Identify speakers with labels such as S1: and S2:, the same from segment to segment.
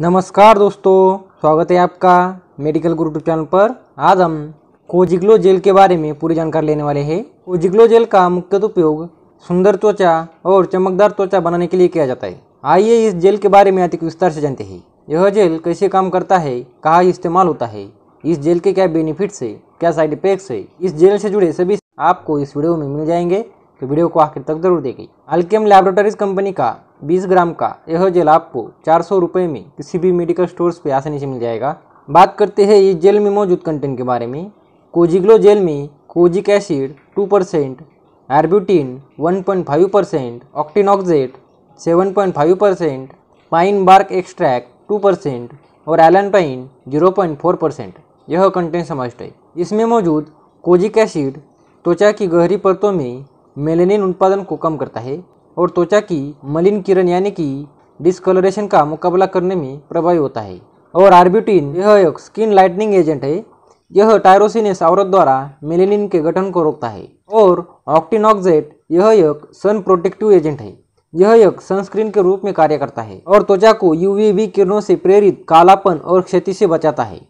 S1: नमस्कार दोस्तों स्वागत है आपका मेडिकल गुरु यूट्यूब चैनल पर आज हम कोजिग्लो जेल के बारे में पूरी जानकारी लेने वाले हैं कोजिग्लो जेल का मुख्य उपयोग सुंदर त्वचा और चमकदार त्वचा बनाने के लिए किया जाता है आइए इस जेल के बारे में अधिक विस्तार से जानते हैं यह जेल कैसे काम करता है कहाँ इस्तेमाल होता है इस जेल के क्या बेनिफिट्स है क्या साइड इफेक्ट्स है इस जेल से जुड़े सभी आपको इस वीडियो में मिल जाएंगे तो वीडियो को आखिर तक जरूर देखें अल्केम लैबोरेटरीज कंपनी का 20 ग्राम का यह जेल आपको चार सौ रुपये में किसी भी मेडिकल स्टोर्स पे आसानी से मिल जाएगा बात करते हैं इस जेल में मौजूद कंटेंट के बारे में कोजिग्लो जेल में kojic acid two percent arbutin one point five percent octinoxate seven point five percent pine bark extract two percent और एलन पाइन जीरो पॉइंट फोर परसेंट यह कंटेंट समझते इसमें मौजूद कोजिक एसिड त्वचा की गहरी परतों में मेलेनिन उत्पादन को कम करता है और त्वचा की मलिन किरण यानी कि डिस्कलरेशन का मुकाबला करने में प्रभावी होता है और आर्बिटिन यह एक स्किन लाइटनिंग एजेंट है यह टायरोसिनेस आवरत द्वारा मेलेनिन के गठन को रोकता है और ऑक्टिनॉक्जेट यह एक सन प्रोटेक्टिव एजेंट है यह एक सनस्क्रीन के रूप में कार्य करता है और त्वचा को यूवीबी किरणों से प्रेरित कालापन और क्षति से बचाता है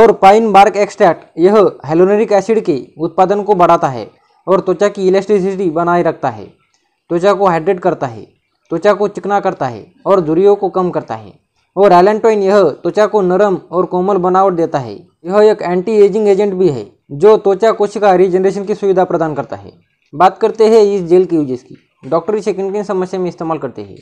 S1: और पाइन बार्क एक्सट्रैक्ट यह हेलोनरिक एसिड के उत्पादन को बढ़ाता है और त्वचा की इलेक्ट्रिसिटी बनाए रखता है त्वचा को हाइड्रेट करता है त्वचा को चिकना करता है और दूरियों को कम करता है और एलेंटोइन यह त्वचा को नरम और कोमल बनावट देता है यह एक एंटी एजिंग एजेंट भी है जो त्वचा कोशिका रिजनरेशन की सुविधा प्रदान करता है बात करते हैं इस जेल के यूजेस की डॉक्टर इसे किन किन समस्या में इस्तेमाल करते हैं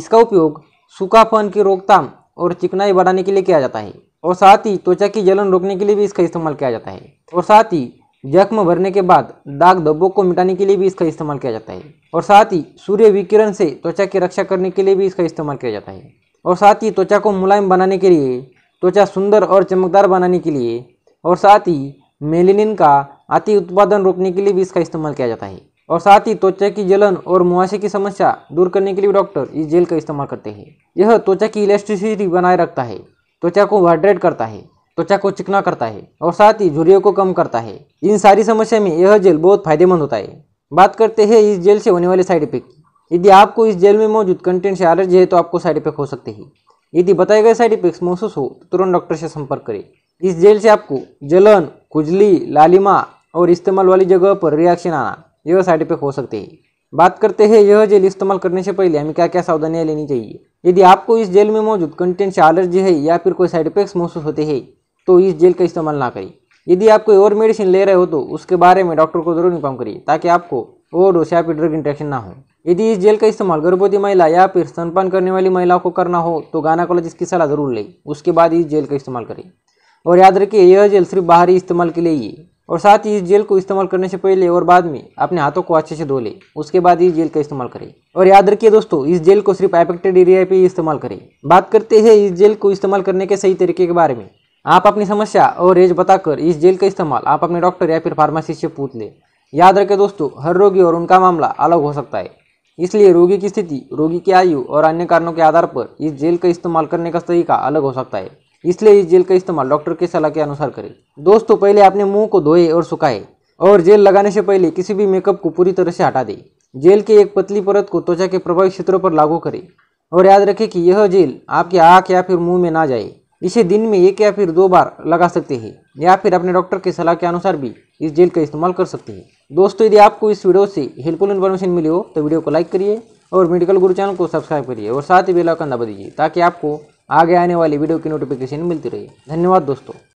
S1: इसका उपयोग सूखापन की रोकथाम और चिकनाई बढ़ाने के लिए किया जाता है और साथ ही त्वचा की जलन रोकने के लिए भी इसका इस्तेमाल किया जाता है और साथ ही जख्म भरने के बाद दाग धब्बों को मिटाने के लिए भी इसका इस्तेमाल किया जाता है और साथ ही सूर्य विकिरण से त्वचा की रक्षा करने के लिए भी इसका इस्तेमाल किया जाता है और साथ ही त्वचा को मुलायम बनाने के लिए त्वचा सुंदर और चमकदार बनाने के लिए और साथ ही मेलेनिन का अति उत्पादन रोकने के लिए भी इसका इस्तेमाल किया जाता है और साथ ही त्वचा की जलन और मुआसे की समस्या दूर करने के लिए डॉक्टर इस जेल का इस्तेमाल करते हैं यह त्वचा की इलेक्ट्रिसिटी बनाए रखता है त्वचा को हाइड्रेट करता है त्वचा को चिकना करता है और साथ ही झुरियों को कम करता है इन सारी समस्या में यह जेल बहुत फायदेमंद होता है बात करते हैं इस जेल से होने वाले साइड इफेक्ट यदि आपको इस जेल में मौजूद कंटेंट से एलर्जी है तो आपको साइड इफेक्ट हो सकते हैं यदि बताए गए साइड इफेक्ट्स महसूस हो तो तुरंत डॉक्टर से संपर्क करें इस जेल से आपको जलन खुजली लालिमा और इस्तेमाल वाली जगह पर रिएक्शन आना यह साइड इफेक्ट हो सकते हैं बात करते हैं यह जेल इस्तेमाल करने से पहले हमें क्या क्या सावधानियाँ लेनी चाहिए यदि आपको इस जेल में मौजूद कंटेंट से एलर्जी है या फिर कोई साइड इफेक्ट्स महसूस होते हैं तो इस जेल का इस्तेमाल ना करें यदि आप कोई और मेडिसिन ले रहे हो तो उसके बारे में डॉक्टर को जरूर इन्फॉर्म करिए ताकि आपको ओवरडोज या फिर ड्रग इंट्रैक्शन ना हो यदि इस जेल का इस्तेमाल गर्भवती महिला या फिर स्तनपान करने वाली महिलाओं को करना हो तो गायनाकोलॉजिस्ट की सलाह जरूर लें उसके बाद इस जेल का इस्तेमाल करें और याद रखिए यह जेल सिर्फ बाहरी इस्तेमाल के लिए ही और साथ ही इस जेल को इस्तेमाल करने से पहले और बाद में अपने हाथों को अच्छे से धो लें उसके बाद इस जेल का इस्तेमाल करें और याद रखिए दोस्तों इस जेल को सिर्फ एफेक्टेड एरिया ही इस्तेमाल करें बात करते हैं इस जेल को इस्तेमाल करने के सही तरीके के बारे में आप अपनी समस्या और एज बताकर इस जेल का इस्तेमाल आप अपने डॉक्टर या फिर फार्मासिस्ट से पूछ ले याद रखें दोस्तों हर रोगी और उनका मामला अलग हो सकता है इसलिए रोगी की स्थिति रोगी की आयु और अन्य कारणों के आधार पर इस जेल का इस्तेमाल करने का तरीका अलग हो सकता है इसलिए इस जेल का इस्तेमाल डॉक्टर की सलाह के अनुसार करें दोस्तों पहले अपने मुंह को धोए और सुखाए और जेल लगाने से पहले किसी भी मेकअप को पूरी तरह से हटा दे जेल के एक पतली परत को त्वचा के प्रभावित क्षेत्रों पर लागू करें और याद रखें कि यह जेल आपके आँख या फिर मुंह में ना जाए इसे दिन में एक या फिर दो बार लगा सकते हैं या फिर अपने डॉक्टर की सलाह के अनुसार भी इस जेल का इस्तेमाल कर सकते हैं दोस्तों यदि आपको इस वीडियो से हेल्पफुल इन्फॉर्मेशन मिली हो तो वीडियो को लाइक करिए और मेडिकल गुरु चैनल को सब्सक्राइब करिए और साथ ही बेल दबा दीजिए ताकि आपको आगे आने वाली वीडियो की नोटिफिकेशन मिलती रहे धन्यवाद दोस्तों